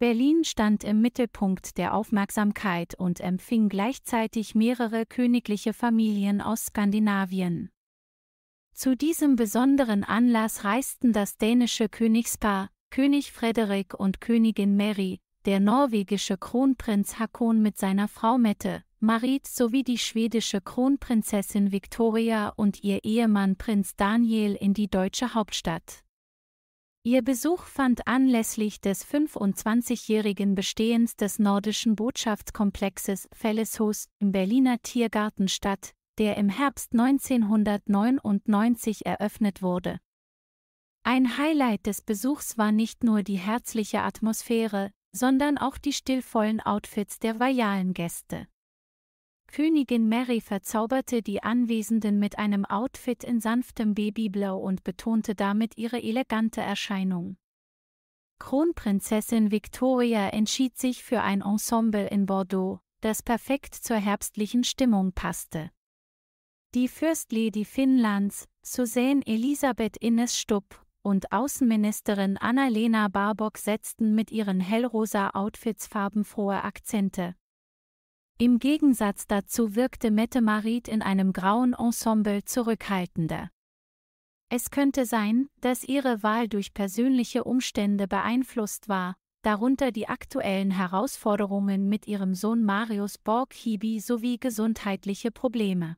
Berlin stand im Mittelpunkt der Aufmerksamkeit und empfing gleichzeitig mehrere königliche Familien aus Skandinavien. Zu diesem besonderen Anlass reisten das dänische Königspaar, König Frederik und Königin Mary, der norwegische Kronprinz Hakon mit seiner Frau Mette, Marit sowie die schwedische Kronprinzessin Victoria und ihr Ehemann Prinz Daniel in die deutsche Hauptstadt. Ihr Besuch fand anlässlich des 25-jährigen Bestehens des nordischen Botschaftskomplexes Felleshus im Berliner Tiergarten statt, der im Herbst 1999 eröffnet wurde. Ein Highlight des Besuchs war nicht nur die herzliche Atmosphäre, sondern auch die stillvollen Outfits der Gäste. Königin Mary verzauberte die Anwesenden mit einem Outfit in sanftem Babyblau und betonte damit ihre elegante Erscheinung. Kronprinzessin Victoria entschied sich für ein Ensemble in Bordeaux, das perfekt zur herbstlichen Stimmung passte. Die Fürstlady Finnlands, Susanne Elisabeth Innes Stupp, und Außenministerin Annalena Barbock setzten mit ihren hellrosa Outfits farbenfrohe Akzente. Im Gegensatz dazu wirkte Mette Marit in einem grauen Ensemble zurückhaltender. Es könnte sein, dass ihre Wahl durch persönliche Umstände beeinflusst war, darunter die aktuellen Herausforderungen mit ihrem Sohn Marius Borghibi sowie gesundheitliche Probleme.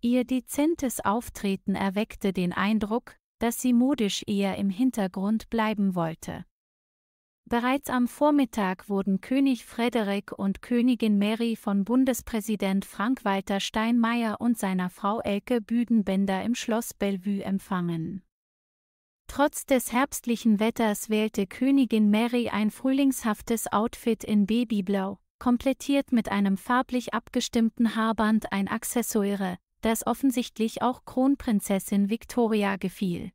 Ihr dezentes Auftreten erweckte den Eindruck, dass sie modisch eher im Hintergrund bleiben wollte. Bereits am Vormittag wurden König Frederik und Königin Mary von Bundespräsident Frank-Walter Steinmeier und seiner Frau Elke Büdenbender im Schloss Bellevue empfangen. Trotz des herbstlichen Wetters wählte Königin Mary ein frühlingshaftes Outfit in Babyblau, komplettiert mit einem farblich abgestimmten Haarband ein Accessoire, das offensichtlich auch Kronprinzessin Victoria gefiel.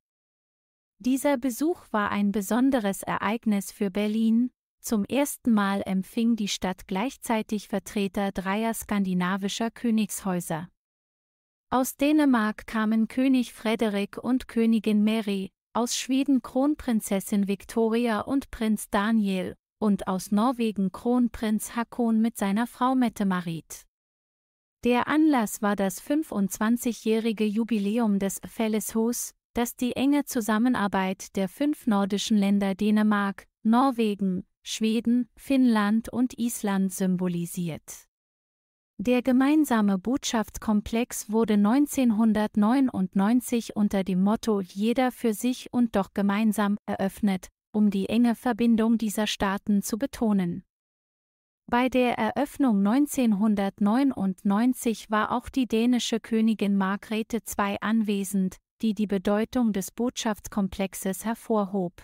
Dieser Besuch war ein besonderes Ereignis für Berlin, zum ersten Mal empfing die Stadt gleichzeitig Vertreter dreier skandinavischer Königshäuser. Aus Dänemark kamen König Frederik und Königin Mary, aus Schweden Kronprinzessin Victoria und Prinz Daniel, und aus Norwegen Kronprinz Hakon mit seiner Frau Mette Marit. Der Anlass war das 25-jährige Jubiläum des Felleshus, dass die enge Zusammenarbeit der fünf nordischen Länder Dänemark, Norwegen, Schweden, Finnland und Island symbolisiert. Der gemeinsame Botschaftskomplex wurde 1999 unter dem Motto Jeder für sich und doch gemeinsam eröffnet, um die enge Verbindung dieser Staaten zu betonen. Bei der Eröffnung 1999 war auch die dänische Königin Margrethe II anwesend, die die Bedeutung des Botschaftskomplexes hervorhob.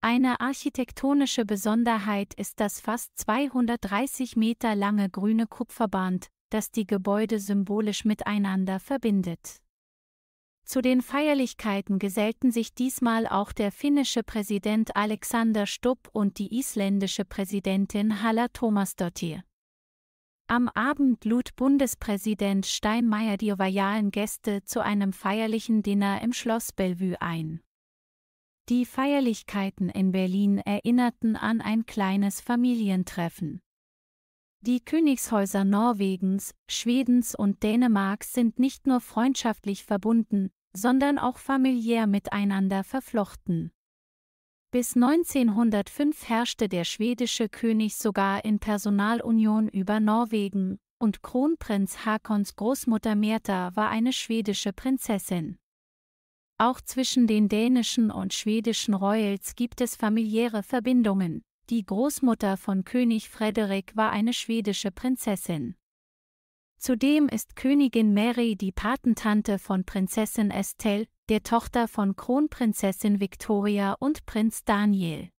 Eine architektonische Besonderheit ist das fast 230 Meter lange grüne Kupferband, das die Gebäude symbolisch miteinander verbindet. Zu den Feierlichkeiten gesellten sich diesmal auch der finnische Präsident Alexander Stubb und die isländische Präsidentin Halla Thomasdottir. Am Abend lud Bundespräsident Steinmeier die royalen Gäste zu einem feierlichen Dinner im Schloss Bellevue ein. Die Feierlichkeiten in Berlin erinnerten an ein kleines Familientreffen. Die Königshäuser Norwegens, Schwedens und Dänemarks sind nicht nur freundschaftlich verbunden, sondern auch familiär miteinander verflochten. Bis 1905 herrschte der schwedische König sogar in Personalunion über Norwegen, und Kronprinz Hakons Großmutter Märtha war eine schwedische Prinzessin. Auch zwischen den dänischen und schwedischen Royals gibt es familiäre Verbindungen. Die Großmutter von König Frederik war eine schwedische Prinzessin. Zudem ist Königin Mary die Patentante von Prinzessin Estelle, der Tochter von Kronprinzessin Victoria und Prinz Daniel.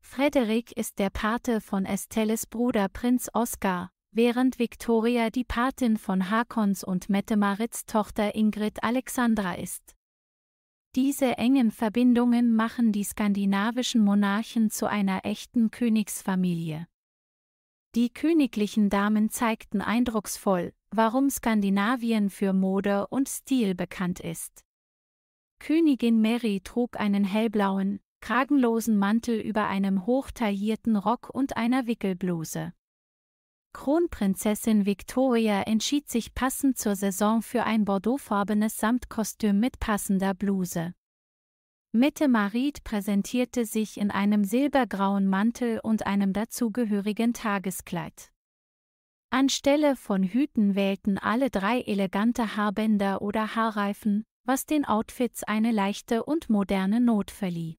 Frederik ist der Pate von Estelles Bruder Prinz Oskar, während Victoria die Patin von Hakons und Mette Maritz Tochter Ingrid Alexandra ist. Diese engen Verbindungen machen die skandinavischen Monarchen zu einer echten Königsfamilie. Die königlichen Damen zeigten eindrucksvoll, warum Skandinavien für Mode und Stil bekannt ist. Königin Mary trug einen hellblauen, kragenlosen Mantel über einem hochtaillierten Rock und einer Wickelbluse. Kronprinzessin Victoria entschied sich passend zur Saison für ein bordeauxfarbenes Samtkostüm mit passender Bluse. Mitte Marit präsentierte sich in einem silbergrauen Mantel und einem dazugehörigen Tageskleid. Anstelle von Hüten wählten alle drei elegante Haarbänder oder Haarreifen, was den Outfits eine leichte und moderne Not verlieh.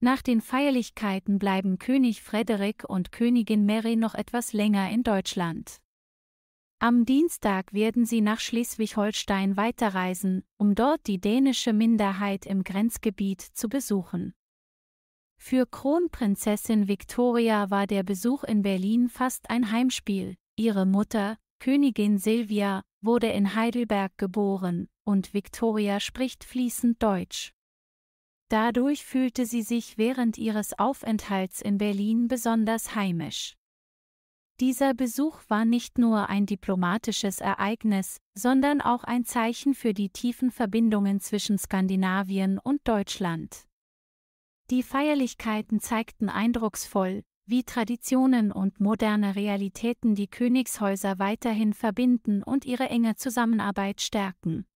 Nach den Feierlichkeiten bleiben König Frederik und Königin Mary noch etwas länger in Deutschland. Am Dienstag werden sie nach Schleswig-Holstein weiterreisen, um dort die dänische Minderheit im Grenzgebiet zu besuchen. Für Kronprinzessin Victoria war der Besuch in Berlin fast ein Heimspiel, ihre Mutter, Königin Silvia wurde in Heidelberg geboren und Victoria spricht fließend Deutsch. Dadurch fühlte sie sich während ihres Aufenthalts in Berlin besonders heimisch. Dieser Besuch war nicht nur ein diplomatisches Ereignis, sondern auch ein Zeichen für die tiefen Verbindungen zwischen Skandinavien und Deutschland. Die Feierlichkeiten zeigten eindrucksvoll, wie Traditionen und moderne Realitäten die Königshäuser weiterhin verbinden und ihre enge Zusammenarbeit stärken.